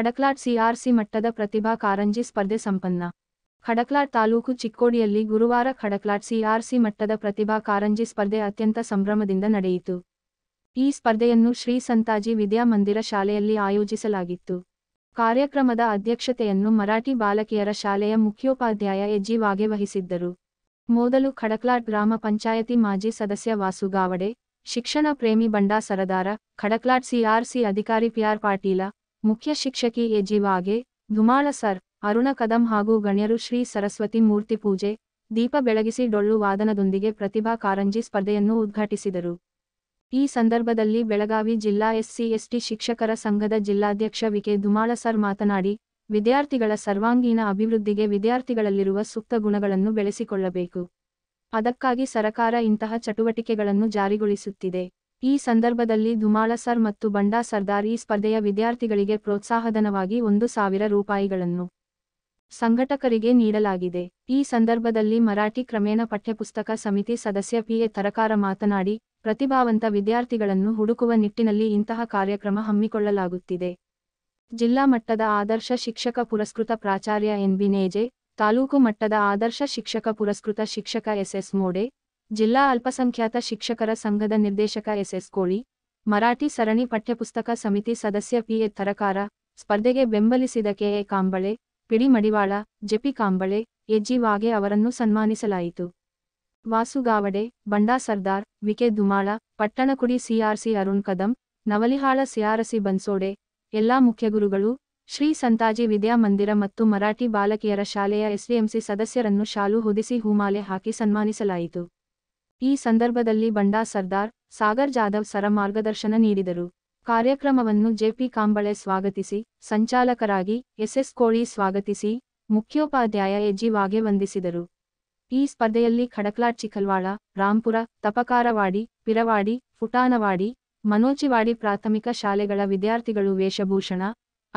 ಖಡಕ್ಲಾಡ್ CRC ಮಟ್ಟದ ಪ್ರತಿಭಾ ಕಾರಂಜಿ ಸ್ಪರ್ಧೆ ಸಂಪನ್ನ ಖಡಕ್ಲಾಡ್ ತಾಲೂಕು ಚಿಕ್ಕೋಡಿಯಲ್ಲಿ ಗುರುವಾರ ಖಡಕ್ಲಾಡ್ ಸಿಆರ್ಸಿ ಮಟ್ಟದ ಪ್ರತಿಭಾ ಕಾರಂಜಿ ಸ್ಪರ್ಧೆ ಅತ್ಯಂತ ಸಂಭ್ರಮದಿಂದ ನಡೆಯಿತು ಈ ಸ್ಪರ್ಧೆಯನ್ನು ಶ್ರೀ ಸಂತಾಜಿ ವಿದ್ಯಾಮಂದಿರ ಶಾಲೆಯಲ್ಲಿ ಆಯೋಜಿಸಲಾಗಿತ್ತು ಕಾರ್ಯಕ್ರಮದ ಅಧ್ಯಕ್ಷತೆಯನ್ನು ಮರಾಠಿ ಬಾಲಕಿಯರ ಶಾಲೆಯ ಮುಖ್ಯೋಪಾಧ್ಯಾಯ ಎಜ್ಜಿ ವಾಗೆ ವಹಿಸಿದ್ದರು ಮೊದಲು ಖಡಕ್ಲಾಡ್ ಗ್ರಾಮ ಪಂಚಾಯತಿ ಮಾಜಿ ಸದಸ್ಯ ವಾಸುಗಾವಡೆ ಶಿಕ್ಷಣ ಪ್ರೇಮಿ ಬಂಡಾ ಸರದಾರ ಖಡಕ್ಲಾಡ್ ಸಿಆರ್ಸಿ ಅಧಿಕಾರಿ ಪಿಆರ್ ಪಾಟೀಲ ಮುಖ್ಯ ಶಿಕ್ಷಕಿ ಎಜಿವಾಗೆ ಧುಮಾಳ ಸರ್ ಅರುಣ ಕದಂ ಹಾಗೂ ಗಣ್ಯರು ಶ್ರೀ ಸರಸ್ವತಿ ಮೂರ್ತಿ ಪೂಜೆ ದೀಪ ಬೆಳಗಿಸಿ ಡೊಳ್ಳು ವಾದನದೊಂದಿಗೆ ಪ್ರತಿಭಾ ಕಾರಂಜಿ ಸ್ಪರ್ಧೆಯನ್ನು ಉದ್ಘಾಟಿಸಿದರು ಈ ಸಂದರ್ಭದಲ್ಲಿ ಬೆಳಗಾವಿ ಜಿಲ್ಲಾ ಎಸ್ಸಿ ಎಸ್ಟಿ ಶಿಕ್ಷಕರ ಸಂಘದ ಜಿಲ್ಲಾಧ್ಯಕ್ಷ ವಿಕೆ ಧುಮಾಳ ಸರ್ ಮಾತನಾಡಿ ವಿದ್ಯಾರ್ಥಿಗಳ ಸರ್ವಾಂಗೀಣ ಅಭಿವೃದ್ಧಿಗೆ ವಿದ್ಯಾರ್ಥಿಗಳಲ್ಲಿರುವ ಸೂಕ್ತ ಗುಣಗಳನ್ನು ಬೆಳೆಸಿಕೊಳ್ಳಬೇಕು ಅದಕ್ಕಾಗಿ ಸರಕಾರ ಇಂತಹ ಚಟುವಟಿಕೆಗಳನ್ನು ಜಾರಿಗೊಳಿಸುತ್ತಿದೆ ಈ ಸಂದರ್ಭದಲ್ಲಿ ಧುಮಾಳ ಸರ್ ಮತ್ತು ಬಂಡಾ ಸರ್ದಾರ್ ಈ ಸ್ಪರ್ಧೆಯ ವಿದ್ಯಾರ್ಥಿಗಳಿಗೆ ಪ್ರೋತ್ಸಾಹಧನವಾಗಿ ಒಂದು ಸಾವಿರ ರೂಪಾಯಿಗಳನ್ನು ಸಂಘಟಕರಿಗೆ ನೀಡಲಾಗಿದೆ ಈ ಸಂದರ್ಭದಲ್ಲಿ ಮರಾಠಿ ಕ್ರಮೇಣ ಪಠ್ಯಪುಸ್ತಕ ಸಮಿತಿ ಸದಸ್ಯ ಪಿಎ ತರಕಾರ ಮಾತನಾಡಿ ಪ್ರತಿಭಾವಂತ ವಿದ್ಯಾರ್ಥಿಗಳನ್ನು ಹುಡುಕುವ ನಿಟ್ಟಿನಲ್ಲಿ ಇಂತಹ ಕಾರ್ಯಕ್ರಮ ಹಮ್ಮಿಕೊಳ್ಳಲಾಗುತ್ತಿದೆ ಜಿಲ್ಲಾ ಮಟ್ಟದ ಆದರ್ಶ ಶಿಕ್ಷಕ ಪುರಸ್ಕೃತ ಪ್ರಾಚಾರ್ಯ ಎನ್ ವಿ ನೇಜೆ ತಾಲೂಕು ಮಟ್ಟದ ಆದರ್ಶ ಶಿಕ್ಷಕ ಪುರಸ್ಕೃತ ಶಿಕ್ಷಕ ಎಸ್ ಎಸ್ ಮೋಡೆ ಜಿಲ್ಲಾ ಅಲ್ಪಸಂಖ್ಯಾತ ಶಿಕ್ಷಕರ ಸಂಘದ ನಿರ್ದೇಶಕ ಎಸ್ ಎಸ್ ಕೋಳಿ ಮರಾಠಿ ಸರಣಿ ಪಠ್ಯಪುಸ್ತಕ ಸಮಿತಿ ಸದಸ್ಯ ಪಿ ಎ ತರಕಾರ ಸ್ಪರ್ಧೆಗೆ ಬೆಂಬಲಿಸಿದ KA Kamble PD Madiwal JP Kamble AG Waghe ಅವರನ್ನು ಸನ್ಮಾನಿಸಲಾಯಿತು ವಾಸುಗಾವಡೆ Banda Sardar VK Dhumal Pattankudi CRC Arun Kadam Navalihal CRC Bansode ಎಲ್ಲಾ ಮುಖ್ಯಗುರುಗಳು ಶ್ರೀ ಸಂತಾಜಿ ವಿದ್ಯಾಮಂದಿರ ಮತ್ತು ಮರಾಠಿ ಬಾಲಕಿಯರ ಶಾಲೆಯ ಎಸ್ಡಿಎಂಸಿ ಸದಸ್ಯರನ್ನು ಶಾಲು ಹೊದಿಸಿ ಹೂಮಾಲೆ ಹಾಕಿ ಸನ್ಮಾನಿಸಲಾಯಿತು ಈ ಸಂದರ್ಭದಲ್ಲಿ ಬಂಡಾ ಸರ್ದಾರ್ ಸಾಗರ್ ಜಾಧವ್ ಸರ ಮಾರ್ಗದರ್ಶನ ನೀಡಿದರು ಕಾರ್ಯಕ್ರಮವನ್ನು ಜೆಪಿ ಕಾಂಬಳೆ ಸ್ವಾಗತಿಸಿ ಸಂಚಾಲಕರಾಗಿ ಎಸ್ಎಸ್ ಕೋಳಿ ಸ್ವಾಗತಿಸಿ ಮುಖ್ಯೋಪಾಧ್ಯಾಯ ಎಜಿ ವಾಗೆ ವಂದಿಸಿದರು ಈ ಸ್ಪರ್ಧೆಯಲ್ಲಿ ಖಡಕ್ಲಾಟ್ ಚಿಕ್ಕಲ್ವಾಳ ರಾಂಪುರ ತಪಕಾರವಾಡಿ ಪಿರವಾಡಿ ಫುಟಾನವಾಡಿ ಮನೋಚಿವಾಡಿ ಪ್ರಾಥಮಿಕ ಶಾಲೆಗಳ ವಿದ್ಯಾರ್ಥಿಗಳು ವೇಷಭೂಷಣ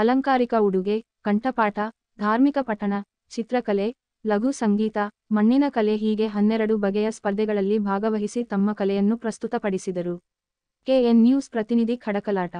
ಅಲಂಕಾರಿಕ ಉಡುಗೆ ಕಂಠಪಾಠ ಧಾರ್ಮಿಕ ಪಠಣ ಚಿತ್ರಕಲೆ ಲಘು ಸಂಗೀತ ಮಣ್ಣಿನ ಕಲೆ ಹೀಗೆ ಹನ್ನೆರಡು ಬಗೆಯ ಸ್ಪರ್ಧೆಗಳಲ್ಲಿ ಭಾಗವಹಿಸಿ ತಮ್ಮ ಕಲೆಯನ್ನು ಪ್ರಸ್ತುತಪಡಿಸಿದರು ಕೆಎನ್ ನ್ಯೂಸ್ ಪ್ರತಿನಿಧಿ ಖಡಕಲಾಟ